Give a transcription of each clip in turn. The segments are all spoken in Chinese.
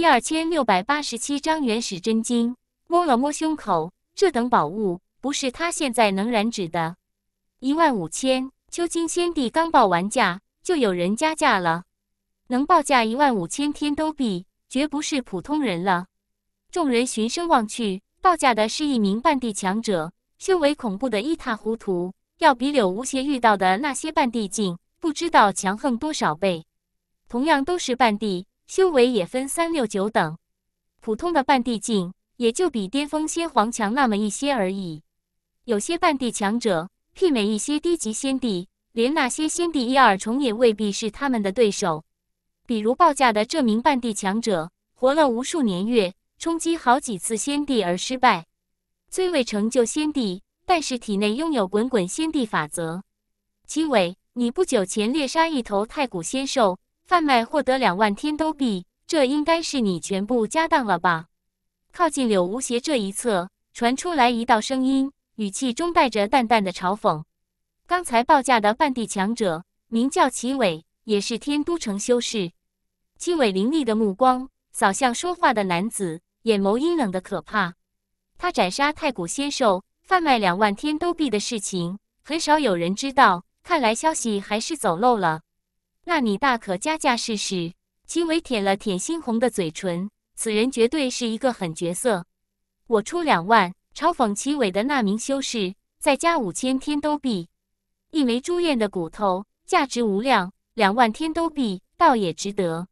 第二千六百八十七章原始真经。摸了摸胸口，这等宝物不是他现在能染指的。一万五千，秋金先帝刚报完价，就有人加价了。能报价一万五千天都币，绝不是普通人了。众人循声望去，报价的是一名半地强者，修为恐怖的一塌糊涂，要比柳无邪遇到的那些半地境不知道强横多少倍。同样都是半地。修为也分三六九等，普通的半帝境也就比巅峰仙皇强那么一些而已。有些半帝强者媲美一些低级仙帝，连那些仙帝一二重也未必是他们的对手。比如报价的这名半帝强者，活了无数年月，冲击好几次仙帝而失败，虽未成就仙帝，但是体内拥有滚滚仙帝法则。七尾，你不久前猎杀一头太古仙兽。贩卖获得两万天都币，这应该是你全部家当了吧？靠近柳无邪这一侧，传出来一道声音，语气中带着淡淡的嘲讽。刚才报价的半地强者名叫齐伟，也是天都城修士。齐伟凌厉的目光扫向说话的男子，眼眸阴冷的可怕。他斩杀太古仙兽，贩卖两万天都币的事情，很少有人知道。看来消息还是走漏了。那你大可加价试试。齐伟舔了舔猩红的嘴唇，此人绝对是一个狠角色。我出两万，嘲讽齐伟的那名修士再加五千天都币。一枚朱燕的骨头价值无量，两万天都币倒也值得。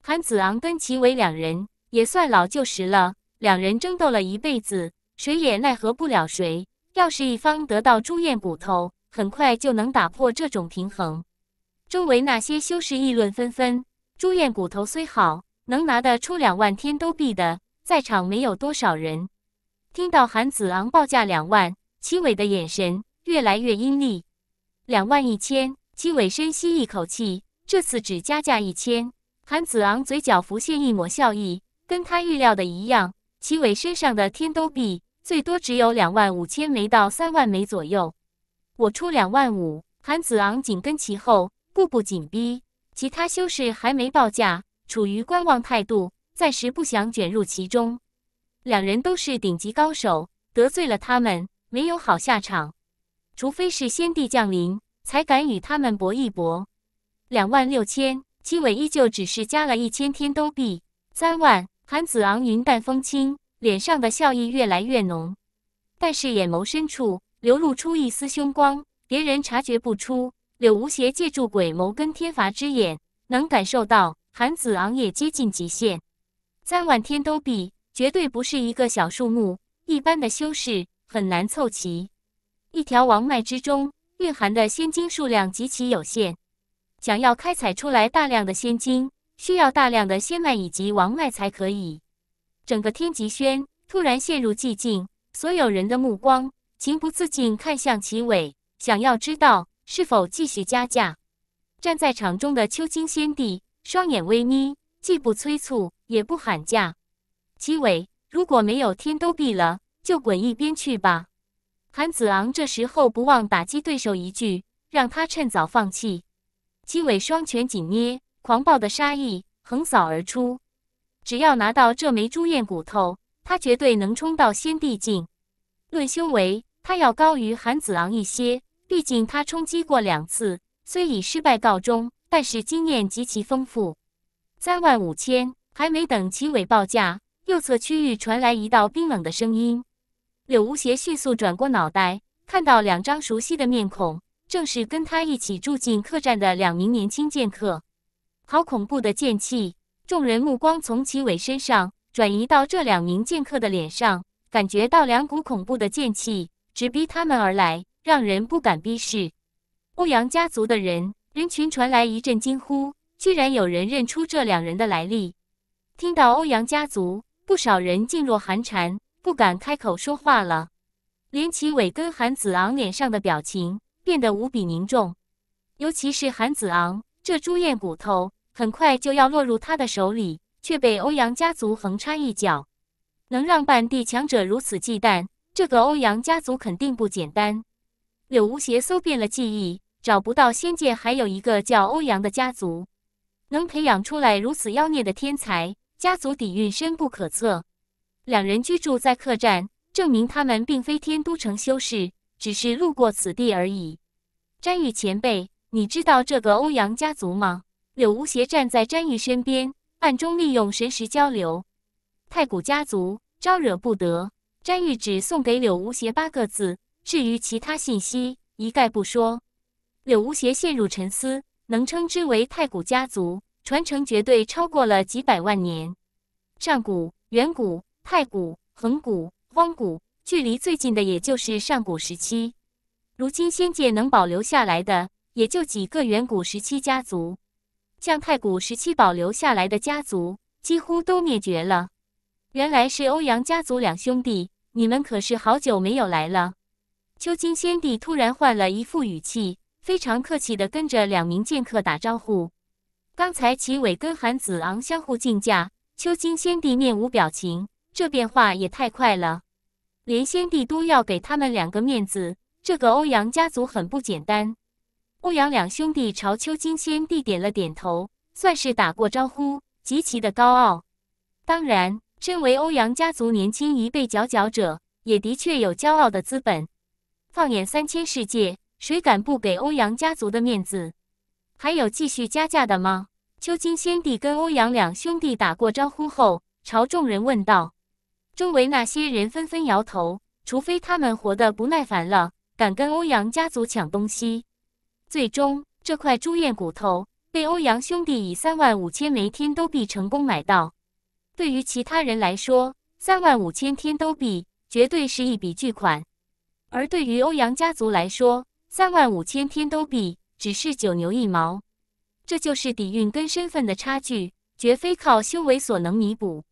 韩子昂跟齐伟两人也算老旧识了，两人争斗了一辈子，谁也奈何不了谁。要是一方得到朱燕骨头，很快就能打破这种平衡。周围那些修士议论纷纷。朱厌骨头虽好，能拿得出两万天都币的，在场没有多少人。听到韩子昂报价两万，齐伟的眼神越来越阴厉。两万一千，齐伟深吸一口气，这次只加价一千。韩子昂嘴角浮现一抹笑意，跟他预料的一样，齐伟身上的天都币最多只有两万五千枚到三万枚左右。我出两万五，韩子昂紧跟其后。步步紧逼，其他修士还没报价，处于观望态度，暂时不想卷入其中。两人都是顶级高手，得罪了他们，没有好下场。除非是先帝降临，才敢与他们搏一搏。两万六千，七伟依旧只是加了一千天都币。三万，韩子昂云淡风轻，脸上的笑意越来越浓，但是眼眸深处流露出一丝凶光，别人察觉不出。柳无邪借助鬼眸跟天罚之眼，能感受到韩子昂也接近极限。三万天都币绝对不是一个小数目，一般的修士很难凑齐。一条王脉之中蕴含的仙晶数量极其有限，想要开采出来大量的仙晶，需要大量的仙脉以及王脉才可以。整个天极轩突然陷入寂静，所有人的目光情不自禁看向齐伟，想要知道。是否继续加价？站在场中的秋金先帝双眼微眯，既不催促，也不喊价。齐伟，如果没有天都闭了，就滚一边去吧！韩子昂这时候不忘打击对手一句，让他趁早放弃。齐伟双拳紧捏，狂暴的杀意横扫而出。只要拿到这枚朱燕骨头，他绝对能冲到先帝境。论修为，他要高于韩子昂一些。毕竟他冲击过两次，虽以失败告终，但是经验极其丰富。三万五千，还没等齐伟报价，右侧区域传来一道冰冷的声音。柳无邪迅速转过脑袋，看到两张熟悉的面孔，正是跟他一起住进客栈的两名年轻剑客。好恐怖的剑气！众人目光从齐伟身上转移到这两名剑客的脸上，感觉到两股恐怖的剑气直逼他们而来。让人不敢逼视。欧阳家族的人，人群传来一阵惊呼，居然有人认出这两人的来历。听到欧阳家族，不少人噤若寒蝉，不敢开口说话了。连齐伟跟韩子昂脸上的表情变得无比凝重，尤其是韩子昂，这朱燕骨头很快就要落入他的手里，却被欧阳家族横插一脚，能让半地强者如此忌惮，这个欧阳家族肯定不简单。柳无邪搜遍了记忆，找不到仙界还有一个叫欧阳的家族，能培养出来如此妖孽的天才，家族底蕴深不可测。两人居住在客栈，证明他们并非天都城修士，只是路过此地而已。詹玉前辈，你知道这个欧阳家族吗？柳无邪站在詹玉身边，暗中利用神识交流。太古家族，招惹不得。詹玉只送给柳无邪八个字。至于其他信息，一概不说。柳无邪陷入沉思，能称之为太古家族传承，绝对超过了几百万年。上古、远古、太古、恒古、荒古，距离最近的也就是上古时期。如今仙界能保留下来的，也就几个远古时期家族。像太古时期保留下来的家族，几乎都灭绝了。原来是欧阳家族两兄弟，你们可是好久没有来了。秋金先帝突然换了一副语气，非常客气地跟着两名剑客打招呼。刚才齐伟跟韩子昂相互竞价，秋金先帝面无表情，这变化也太快了，连先帝都要给他们两个面子。这个欧阳家族很不简单。欧阳两兄弟朝秋金先帝点了点头，算是打过招呼，极其的高傲。当然，身为欧阳家族年轻一辈佼佼者，也的确有骄傲的资本。放眼三千世界，谁敢不给欧阳家族的面子？还有继续加价的吗？秋金先帝跟欧阳两兄弟打过招呼后，朝众人问道。周围那些人纷纷摇头，除非他们活得不耐烦了，敢跟欧阳家族抢东西。最终，这块朱燕骨头被欧阳兄弟以三万五千枚天都币成功买到。对于其他人来说，三万五千天都币绝对是一笔巨款。而对于欧阳家族来说，三万五千天都币只是九牛一毛，这就是底蕴跟身份的差距，绝非靠修为所能弥补。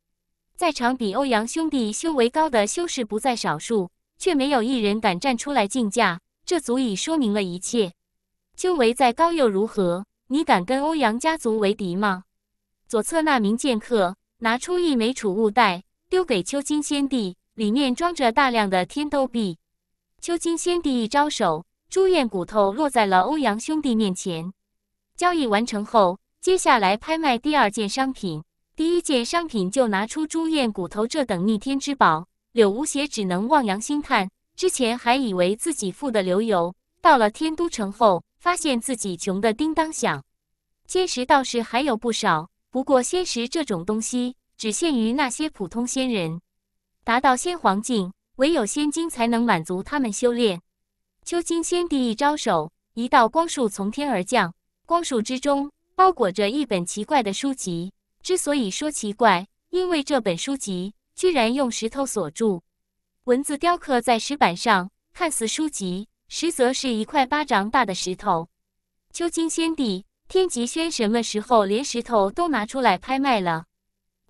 在场比欧阳兄弟修为高的修士不在少数，却没有一人敢站出来竞价，这足以说明了一切。修为再高又如何？你敢跟欧阳家族为敌吗？左侧那名剑客拿出一枚储物袋，丢给秋金仙帝，里面装着大量的天都币。秋金仙帝一招手，朱燕骨头落在了欧阳兄弟面前。交易完成后，接下来拍卖第二件商品。第一件商品就拿出朱燕骨头这等逆天之宝，柳无邪只能望洋兴叹。之前还以为自己富的流油，到了天都城后，发现自己穷的叮当响。仙石倒是还有不少，不过仙石这种东西只限于那些普通仙人，达到仙皇境。唯有仙经才能满足他们修炼。秋金仙帝一招手，一道光束从天而降，光束之中包裹着一本奇怪的书籍。之所以说奇怪，因为这本书籍居然用石头锁住，文字雕刻在石板上，看似书籍，实则是一块巴掌大的石头。秋金仙帝，天极轩什么时候连石头都拿出来拍卖了？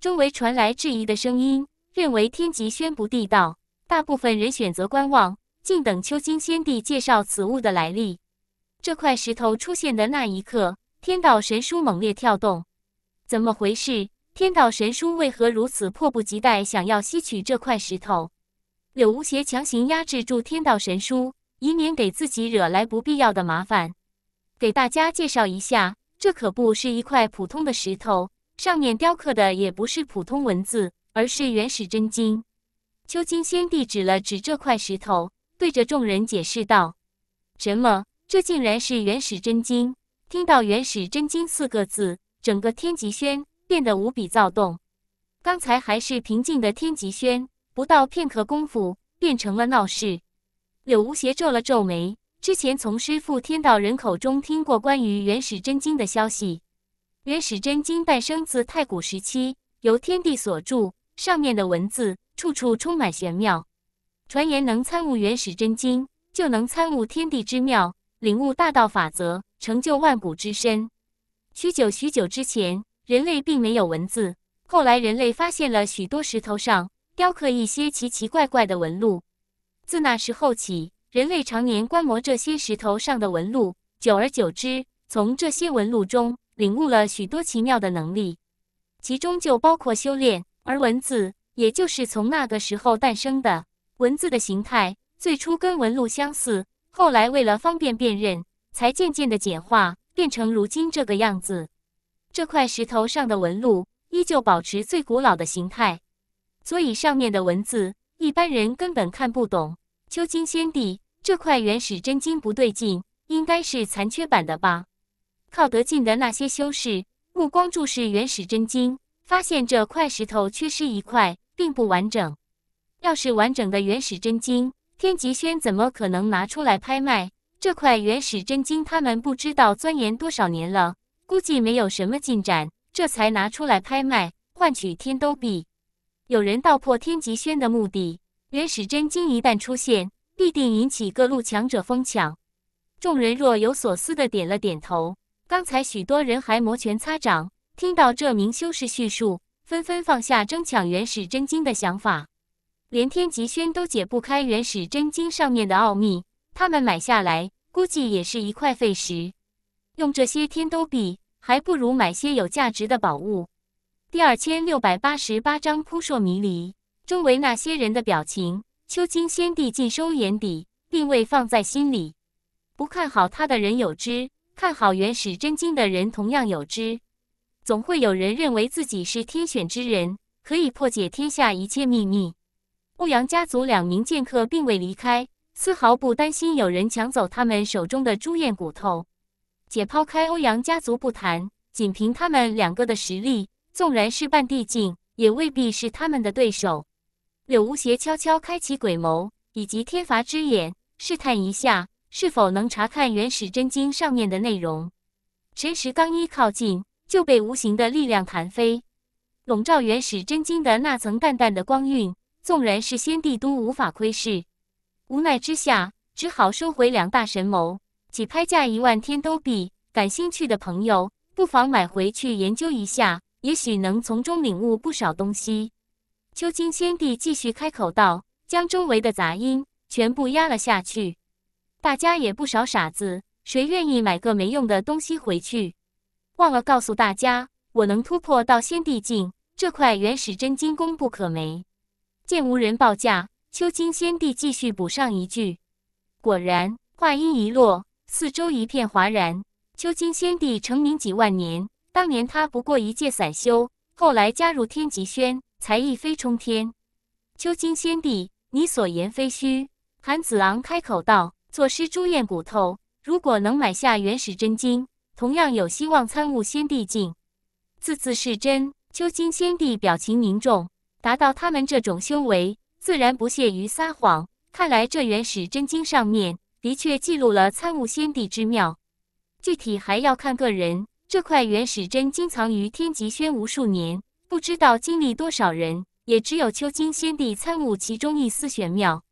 周围传来质疑的声音，认为天极轩不地道。大部分人选择观望，静等秋金先帝介绍此物的来历。这块石头出现的那一刻，天道神书猛烈跳动，怎么回事？天道神书为何如此迫不及待，想要吸取这块石头？柳无邪强行压制住天道神书，以免给自己惹来不必要的麻烦。给大家介绍一下，这可不是一块普通的石头，上面雕刻的也不是普通文字，而是原始真经。秋金先帝指了指这块石头，对着众人解释道：“什么？这竟然是原始真经！”听到“原始真经”四个字，整个天极轩变得无比躁动。刚才还是平静的天极轩，不到片刻功夫变成了闹市。柳无邪皱了皱眉，之前从师父天道人口中听过关于原始真经的消息。原始真经诞生自太古时期，由天帝所著，上面的文字。处处充满玄妙，传言能参悟原始真经，就能参悟天地之妙，领悟大道法则，成就万古之身。许久许久之前，人类并没有文字，后来人类发现了许多石头上雕刻一些奇奇怪怪的纹路。自那时候起，人类常年观摩这些石头上的纹路，久而久之，从这些纹路中领悟了许多奇妙的能力，其中就包括修炼，而文字。也就是从那个时候诞生的文字的形态，最初跟纹路相似，后来为了方便辨认，才渐渐的简化，变成如今这个样子。这块石头上的纹路依旧保持最古老的形态，所以上面的文字一般人根本看不懂。秋金先帝，这块原始真经不对劲，应该是残缺版的吧？靠得近的那些修士目光注视原始真经，发现这块石头缺失一块。并不完整。要是完整的原始真经，天极轩怎么可能拿出来拍卖？这块原始真经，他们不知道钻研多少年了，估计没有什么进展，这才拿出来拍卖，换取天都币。有人道破天极轩的目的：原始真经一旦出现，必定引起各路强者疯抢。众人若有所思的点了点头。刚才许多人还摩拳擦掌，听到这名修士叙述。纷纷放下争抢原始真经的想法，连天极轩都解不开原始真经上面的奥秘，他们买下来估计也是一块废石。用这些天都币，还不如买些有价值的宝物。第二千六百八十八章扑朔迷离，周围那些人的表情，秋金先帝尽收眼底，并未放在心里。不看好他的人有之，看好原始真经的人同样有之。总会有人认为自己是天选之人，可以破解天下一切秘密。欧阳家族两名剑客并未离开，丝毫不担心有人抢走他们手中的朱厌骨头。解剖开欧阳家族不谈，仅凭他们两个的实力，纵然是半地境，也未必是他们的对手。柳无邪悄悄开启鬼眸以及天罚之眼，试探一下是否能查看《原始真经》上面的内容。神石刚一靠近。就被无形的力量弹飞，笼罩原始真经的那层淡淡的光晕，纵然是先帝都无法窥视。无奈之下，只好收回两大神眸。起拍价一万天都币，感兴趣的朋友不妨买回去研究一下，也许能从中领悟不少东西。秋金先帝继续开口道，将周围的杂音全部压了下去。大家也不少傻子，谁愿意买个没用的东西回去？忘了告诉大家，我能突破到先帝境，这块原始真经功不可没。见无人报价，秋金先帝继续补上一句。果然，话音一落，四周一片哗然。秋金先帝成名几万年，当年他不过一介散修，后来加入天极轩，才一飞冲天。秋金先帝，你所言非虚。韩子昂开口道：“作诗朱厌骨头，如果能买下原始真经。”同样有希望参悟先帝境，字字是真。秋金先帝表情凝重，达到他们这种修为，自然不屑于撒谎。看来这原始真经上面的确记录了参悟先帝之妙，具体还要看个人。这块原始真经藏于天极轩无数年，不知道经历多少人，也只有秋金先帝参悟其中一丝玄妙。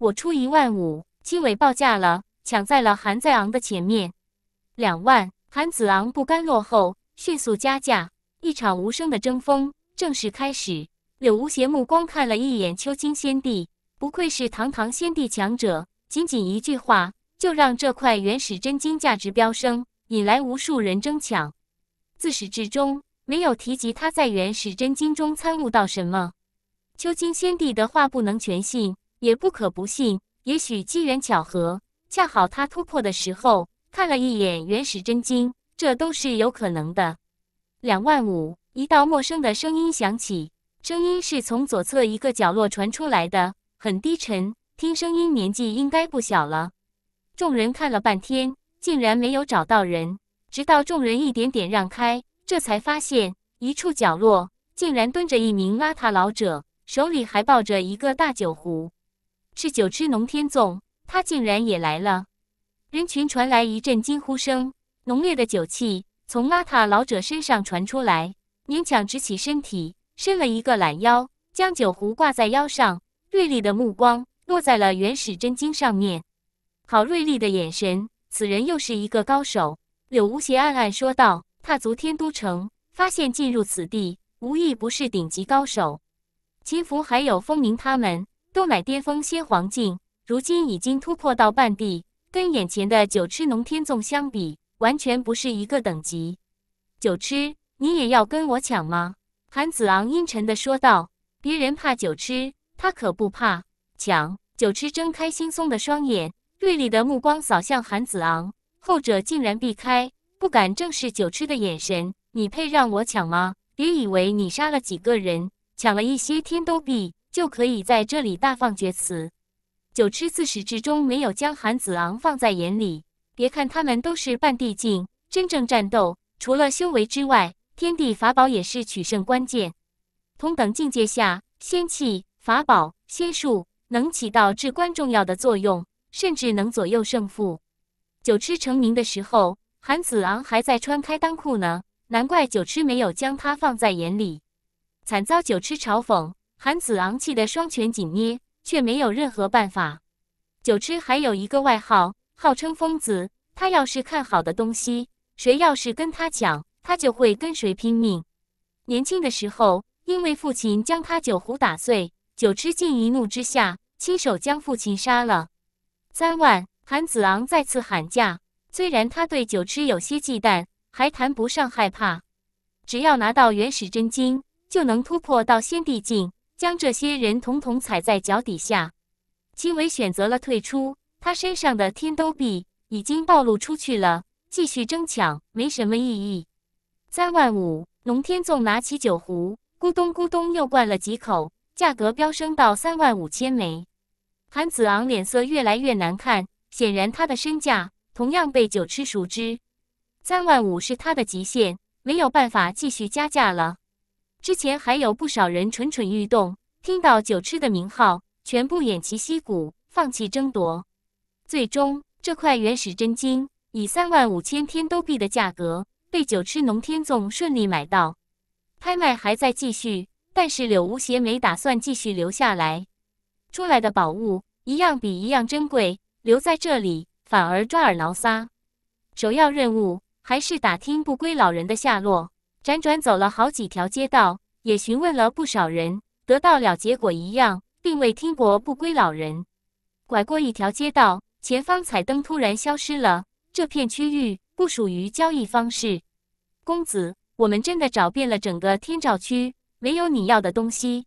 我出一万五，经纬报价了，抢在了韩在昂的前面，两万。韩子昂不甘落后，迅速加价。一场无声的争锋正式开始。柳无邪目光看了一眼秋金先帝，不愧是堂堂先帝强者，仅仅一句话就让这块原始真经价值飙升，引来无数人争抢。自始至终没有提及他在原始真经中参悟到什么。秋金先帝的话不能全信，也不可不信。也许机缘巧合，恰好他突破的时候。看了一眼《原始真经》，这都是有可能的。两万五，一道陌生的声音响起，声音是从左侧一个角落传出来的，很低沉。听声音，年纪应该不小了。众人看了半天，竟然没有找到人，直到众人一点点让开，这才发现一处角落竟然蹲着一名邋遢老者，手里还抱着一个大酒壶。是酒之农天纵，他竟然也来了。人群传来一阵惊呼声，浓烈的酒气从邋遢老者身上传出来。勉强直起身体，伸了一个懒腰，将酒壶挂在腰上。锐利的目光落在了《原始真经》上面。好锐利的眼神，此人又是一个高手。柳无邪暗暗说道：“踏足天都城，发现进入此地无一不是顶级高手。秦福还有风鸣，他们都乃巅峰仙皇境，如今已经突破到半地，跟眼前的九痴农天纵相比，完全不是一个等级。九痴，你也要跟我抢吗？韩子昂阴沉地说道。别人怕九痴，他可不怕。抢！九痴睁开惺忪的双眼，锐利的目光扫向韩子昂，后者竟然避开，不敢正视九痴的眼神。你配让我抢吗？别以为你杀了几个人，抢了一些天都币，就可以在这里大放厥词。九痴自始至终没有将韩子昂放在眼里。别看他们都是半地境，真正战斗除了修为之外，天地法宝也是取胜关键。同等境界下，仙器、法宝、仙术能起到至关重要的作用，甚至能左右胜负。九痴成名的时候，韩子昂还在穿开裆裤呢，难怪九痴没有将他放在眼里，惨遭九痴嘲讽。韩子昂气得双拳紧捏。却没有任何办法。九痴还有一个外号，号称疯子。他要是看好的东西，谁要是跟他抢，他就会跟谁拼命。年轻的时候，因为父亲将他酒壶打碎，九痴竟一怒之下亲手将父亲杀了。三万，韩子昂再次喊价。虽然他对九痴有些忌惮，还谈不上害怕。只要拿到原始真经，就能突破到先帝境。将这些人统统踩在脚底下，戚伟选择了退出。他身上的天都币已经暴露出去了，继续争抢没什么意义。三万五，龙天纵拿起酒壶，咕咚咕咚又灌了几口，价格飙升到三万五千枚。韩子昂脸色越来越难看，显然他的身价同样被酒痴熟知。三万五是他的极限，没有办法继续加价了。之前还有不少人蠢蠢欲动，听到酒痴的名号，全部偃旗息鼓，放弃争夺。最终，这块原始真经以三万五千天都币的价格被酒痴农天纵顺利买到。拍卖还在继续，但是柳无邪没打算继续留下来。出来的宝物一样比一样珍贵，留在这里反而抓耳挠腮。首要任务还是打听不归老人的下落。辗转走了好几条街道，也询问了不少人，得到了结果一样，并未听过不归老人。拐过一条街道，前方彩灯突然消失了。这片区域不属于交易方式。公子，我们真的找遍了整个天照区，没有你要的东西。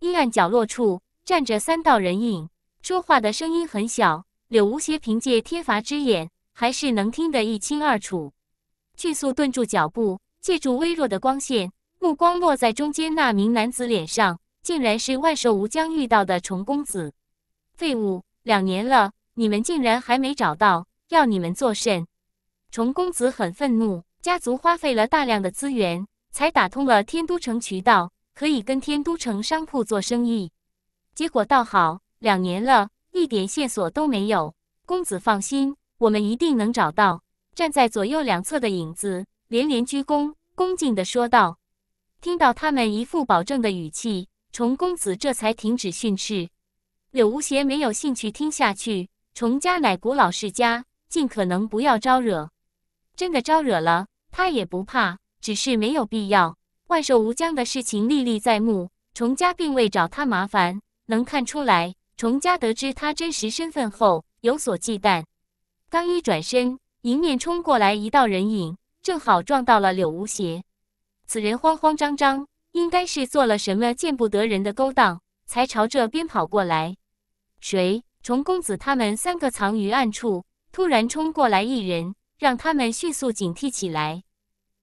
阴暗角落处站着三道人影，说话的声音很小。柳无邪凭借天罚之眼，还是能听得一清二楚。迅速顿住脚步。借助微弱的光线，目光落在中间那名男子脸上，竟然是万寿无疆遇到的虫公子。废物，两年了，你们竟然还没找到，要你们作甚？虫公子很愤怒，家族花费了大量的资源，才打通了天都城渠道，可以跟天都城商铺做生意。结果倒好，两年了，一点线索都没有。公子放心，我们一定能找到。站在左右两侧的影子。连连鞠躬，恭敬地说道：“听到他们一副保证的语气，崇公子这才停止训斥。”柳无邪没有兴趣听下去。崇家乃古老世家，尽可能不要招惹。真的招惹了，他也不怕，只是没有必要。万寿无疆的事情历历在目，崇家并未找他麻烦，能看出来，崇家得知他真实身份后有所忌惮。刚一转身，迎面冲过来一道人影。正好撞到了柳无邪，此人慌慌张张，应该是做了什么见不得人的勾当，才朝这边跑过来。谁？崇公子他们三个藏于暗处，突然冲过来一人，让他们迅速警惕起来。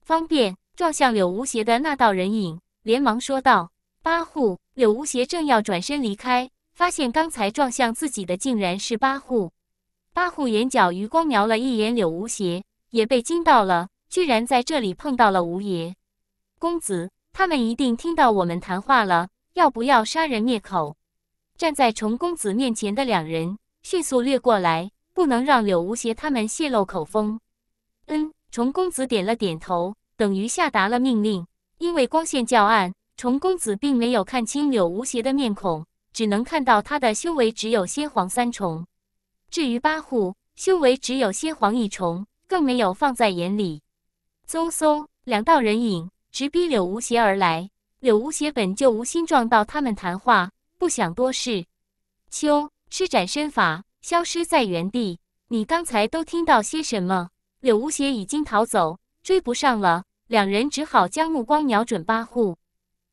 方便撞向柳无邪的那道人影，连忙说道：“八户。”柳无邪正要转身离开，发现刚才撞向自己的竟然是八户。八户眼角余光瞄了一眼柳无邪，也被惊到了。居然在这里碰到了吴爷，公子他们一定听到我们谈话了，要不要杀人灭口？站在重公子面前的两人迅速掠过来，不能让柳无邪他们泄露口风。嗯，重公子点了点头，等于下达了命令。因为光线较暗，重公子并没有看清柳无邪的面孔，只能看到他的修为只有先皇三重。至于八户，修为只有先皇一重，更没有放在眼里。松松，两道人影直逼柳无邪而来。柳无邪本就无心撞到他们谈话，不想多事，秋施展身法，消失在原地。你刚才都听到些什么？柳无邪已经逃走，追不上了。两人只好将目光瞄准八户。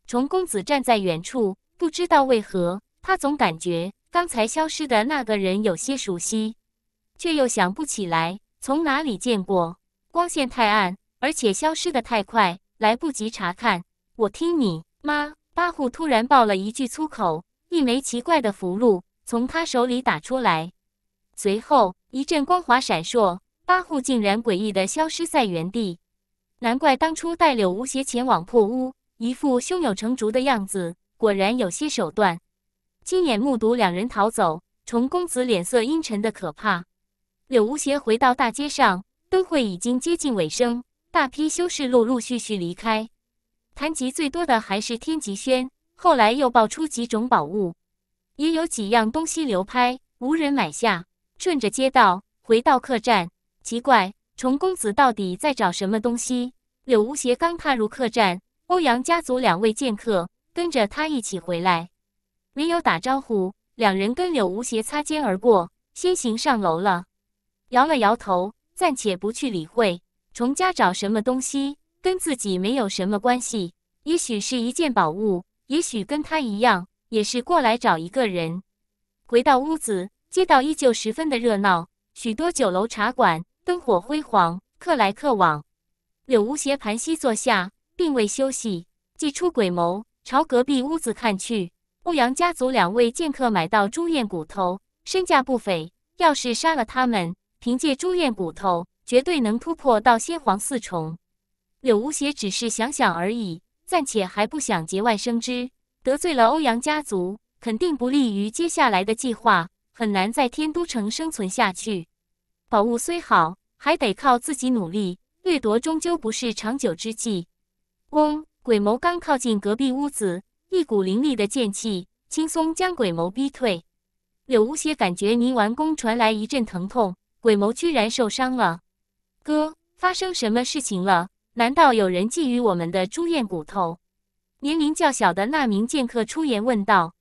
崇公子站在远处，不知道为何，他总感觉刚才消失的那个人有些熟悉，却又想不起来从哪里见过。光线太暗。而且消失的太快，来不及查看。我听你妈，八户突然爆了一句粗口，一枚奇怪的符箓从他手里打出来，随后一阵光华闪烁，八户竟然诡异的消失在原地。难怪当初带柳无邪前往破屋，一副胸有成竹的样子，果然有些手段。亲眼目睹两人逃走，虫公子脸色阴沉的可怕。柳无邪回到大街上，灯会已经接近尾声。大批修士陆陆续续离开，谈及最多的还是天极轩。后来又爆出几种宝物，也有几样东西流拍，无人买下。顺着街道回到客栈，奇怪，虫公子到底在找什么东西？柳无邪刚踏入客栈，欧阳家族两位剑客跟着他一起回来，没有打招呼，两人跟柳无邪擦肩而过，先行上楼了。摇了摇头，暂且不去理会。从家找什么东西，跟自己没有什么关系。也许是一件宝物，也许跟他一样，也是过来找一个人。回到屋子，街道依旧十分的热闹，许多酒楼茶馆灯火辉煌，客来客往。柳无邪盘膝坐下，并未休息，祭出鬼眸，朝隔壁屋子看去。欧阳家族两位剑客买到朱燕骨头，身价不菲。要是杀了他们，凭借朱燕骨头。绝对能突破到仙皇四重。柳无邪只是想想而已，暂且还不想节外生枝，得罪了欧阳家族，肯定不利于接下来的计划，很难在天都城生存下去。宝物虽好，还得靠自己努力掠夺，终究不是长久之计。嗡！鬼眸刚靠近隔壁屋子，一股凌厉的剑气轻松将鬼眸逼退。柳无邪感觉泥丸宫传来一阵疼痛，鬼眸居然受伤了。哥，发生什么事情了？难道有人觊觎我们的朱厌骨头？年龄较小的那名剑客出言问道。